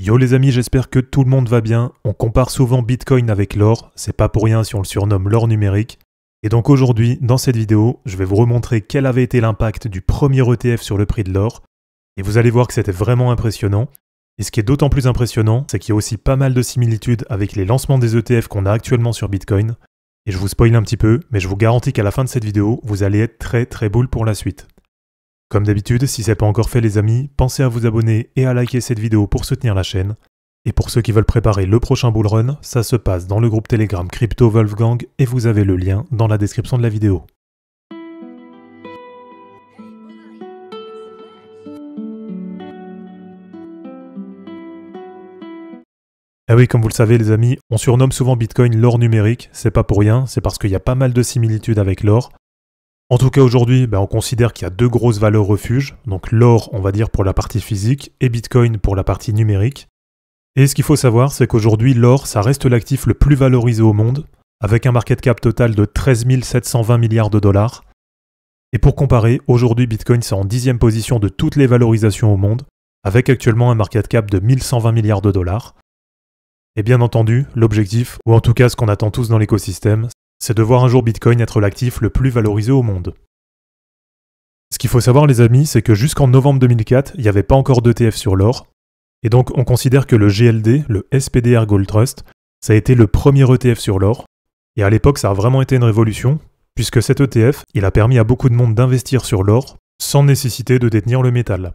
Yo les amis, j'espère que tout le monde va bien. On compare souvent Bitcoin avec l'or, c'est pas pour rien si on le surnomme l'or numérique. Et donc aujourd'hui, dans cette vidéo, je vais vous remontrer quel avait été l'impact du premier ETF sur le prix de l'or. Et vous allez voir que c'était vraiment impressionnant. Et ce qui est d'autant plus impressionnant, c'est qu'il y a aussi pas mal de similitudes avec les lancements des ETF qu'on a actuellement sur Bitcoin. Et je vous spoil un petit peu, mais je vous garantis qu'à la fin de cette vidéo, vous allez être très très boule pour la suite. Comme d'habitude, si c'est pas encore fait les amis, pensez à vous abonner et à liker cette vidéo pour soutenir la chaîne. Et pour ceux qui veulent préparer le prochain bull run, ça se passe dans le groupe Telegram Crypto Wolfgang et vous avez le lien dans la description de la vidéo. Ah oui, comme vous le savez les amis, on surnomme souvent Bitcoin l'or numérique, c'est pas pour rien, c'est parce qu'il y a pas mal de similitudes avec l'or, en tout cas, aujourd'hui, ben, on considère qu'il y a deux grosses valeurs refuges, donc l'or, on va dire, pour la partie physique, et Bitcoin pour la partie numérique. Et ce qu'il faut savoir, c'est qu'aujourd'hui, l'or, ça reste l'actif le plus valorisé au monde, avec un market cap total de 13 720 milliards de dollars. Et pour comparer, aujourd'hui, Bitcoin, c'est en dixième position de toutes les valorisations au monde, avec actuellement un market cap de 1120 milliards de dollars. Et bien entendu, l'objectif, ou en tout cas ce qu'on attend tous dans l'écosystème, c'est de voir un jour Bitcoin être l'actif le plus valorisé au monde. Ce qu'il faut savoir les amis, c'est que jusqu'en novembre 2004, il n'y avait pas encore d'ETF sur l'or, et donc on considère que le GLD, le SPDR Gold Trust, ça a été le premier ETF sur l'or, et à l'époque ça a vraiment été une révolution, puisque cet ETF, il a permis à beaucoup de monde d'investir sur l'or sans nécessité de détenir le métal.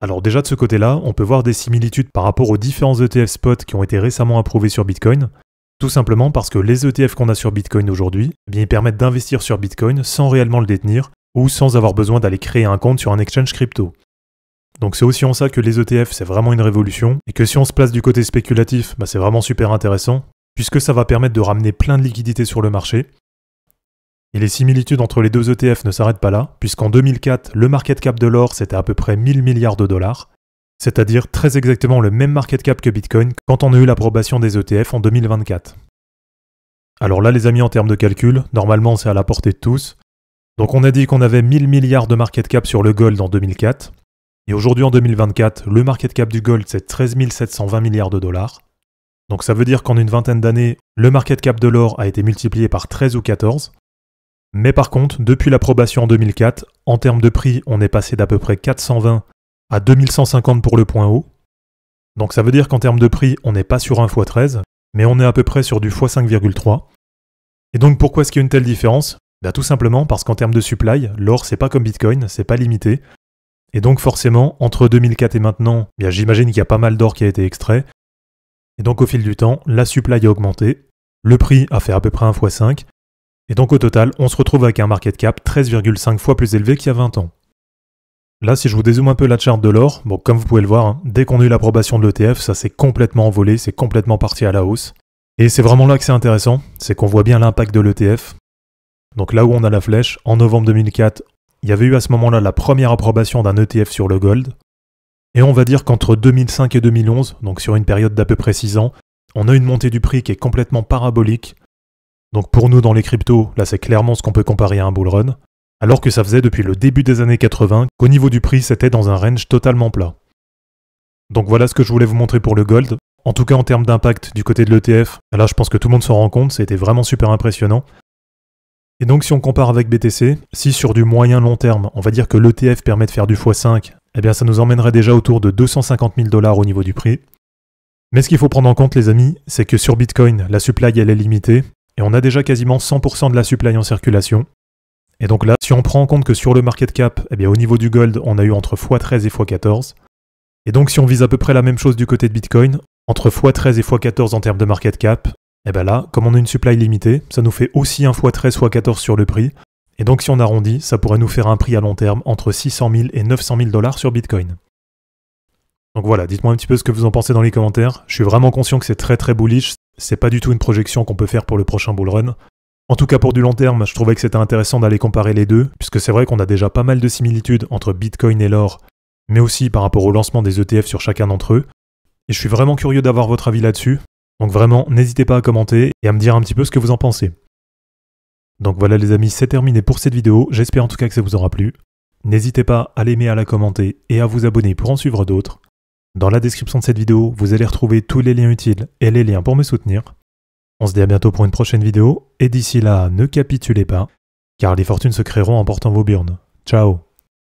Alors déjà de ce côté-là, on peut voir des similitudes par rapport aux différents ETF spot qui ont été récemment approuvés sur Bitcoin, tout simplement parce que les ETF qu'on a sur Bitcoin aujourd'hui, eh bien, ils permettent d'investir sur Bitcoin sans réellement le détenir ou sans avoir besoin d'aller créer un compte sur un exchange crypto. Donc c'est aussi en ça que les ETF, c'est vraiment une révolution, et que si on se place du côté spéculatif, bah c'est vraiment super intéressant, puisque ça va permettre de ramener plein de liquidités sur le marché. Et les similitudes entre les deux ETF ne s'arrêtent pas là, puisqu'en 2004, le market cap de l'or, c'était à peu près 1000 milliards de dollars, c'est-à-dire très exactement le même market cap que Bitcoin quand on a eu l'approbation des ETF en 2024. Alors là les amis en termes de calcul, normalement c'est à la portée de tous. Donc on a dit qu'on avait 1000 milliards de market cap sur le gold en 2004, et aujourd'hui en 2024 le market cap du gold c'est 13 720 milliards de dollars. Donc ça veut dire qu'en une vingtaine d'années le market cap de l'or a été multiplié par 13 ou 14. Mais par contre, depuis l'approbation en 2004, en termes de prix, on est passé d'à peu près 420 à 2150 pour le point haut. Donc ça veut dire qu'en termes de prix, on n'est pas sur 1 x13, mais on est à peu près sur du x5,3. Et donc pourquoi est-ce qu'il y a une telle différence bah, Tout simplement parce qu'en termes de supply, l'or c'est pas comme Bitcoin, c'est pas limité. Et donc forcément, entre 2004 et maintenant, j'imagine qu'il y a pas mal d'or qui a été extrait. Et donc au fil du temps, la supply a augmenté, le prix a fait à peu près 1 x5, et donc au total, on se retrouve avec un market cap 13,5 fois plus élevé qu'il y a 20 ans. Là, si je vous dézoome un peu la charte de l'or, bon, comme vous pouvez le voir, hein, dès qu'on a eu l'approbation de l'ETF, ça s'est complètement envolé, c'est complètement parti à la hausse. Et c'est vraiment là que c'est intéressant, c'est qu'on voit bien l'impact de l'ETF. Donc là où on a la flèche, en novembre 2004, il y avait eu à ce moment-là la première approbation d'un ETF sur le gold. Et on va dire qu'entre 2005 et 2011, donc sur une période d'à peu près 6 ans, on a une montée du prix qui est complètement parabolique. Donc pour nous dans les cryptos, là c'est clairement ce qu'on peut comparer à un bull run alors que ça faisait depuis le début des années 80 qu'au niveau du prix c'était dans un range totalement plat. Donc voilà ce que je voulais vous montrer pour le gold. En tout cas en termes d'impact du côté de l'ETF, là je pense que tout le monde s'en rend compte, c'était vraiment super impressionnant. Et donc si on compare avec BTC, si sur du moyen long terme, on va dire que l'ETF permet de faire du x5, eh bien ça nous emmènerait déjà autour de 250 000 dollars au niveau du prix. Mais ce qu'il faut prendre en compte les amis, c'est que sur Bitcoin, la supply elle est limitée, et on a déjà quasiment 100% de la supply en circulation, et donc là, si on prend en compte que sur le market cap, eh bien, au niveau du gold, on a eu entre x13 et x14. Et donc si on vise à peu près la même chose du côté de Bitcoin, entre x13 et x14 en termes de market cap, et eh bien là, comme on a une supply limitée, ça nous fait aussi un x13, x14 sur le prix. Et donc si on arrondit, ça pourrait nous faire un prix à long terme entre 600 000 et 900 000 dollars sur Bitcoin. Donc voilà, dites-moi un petit peu ce que vous en pensez dans les commentaires. Je suis vraiment conscient que c'est très très bullish, c'est pas du tout une projection qu'on peut faire pour le prochain bull run. En tout cas pour du long terme, je trouvais que c'était intéressant d'aller comparer les deux, puisque c'est vrai qu'on a déjà pas mal de similitudes entre Bitcoin et l'or, mais aussi par rapport au lancement des ETF sur chacun d'entre eux. Et je suis vraiment curieux d'avoir votre avis là-dessus, donc vraiment n'hésitez pas à commenter et à me dire un petit peu ce que vous en pensez. Donc voilà les amis, c'est terminé pour cette vidéo, j'espère en tout cas que ça vous aura plu. N'hésitez pas à l'aimer, à la commenter et à vous abonner pour en suivre d'autres. Dans la description de cette vidéo, vous allez retrouver tous les liens utiles et les liens pour me soutenir. On se dit à bientôt pour une prochaine vidéo, et d'ici là, ne capitulez pas, car les fortunes se créeront en portant vos burnes. Ciao